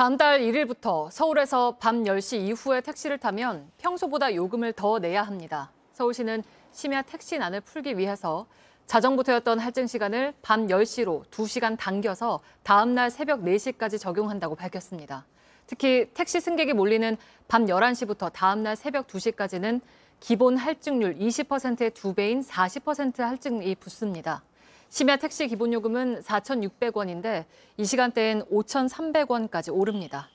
다음 달 1일부터 서울에서 밤 10시 이후에 택시를 타면 평소보다 요금을 더 내야 합니다. 서울시는 심야 택시난을 풀기 위해서 자정부터였던 할증 시간을 밤 10시로 2시간 당겨서 다음 날 새벽 4시까지 적용한다고 밝혔습니다. 특히 택시 승객이 몰리는 밤 11시부터 다음 날 새벽 2시까지는 기본 할증률 20%의 2배인 40% 할증이 붙습니다. 심야 택시 기본요금은 4,600원인데 이 시간대엔 5,300원까지 오릅니다.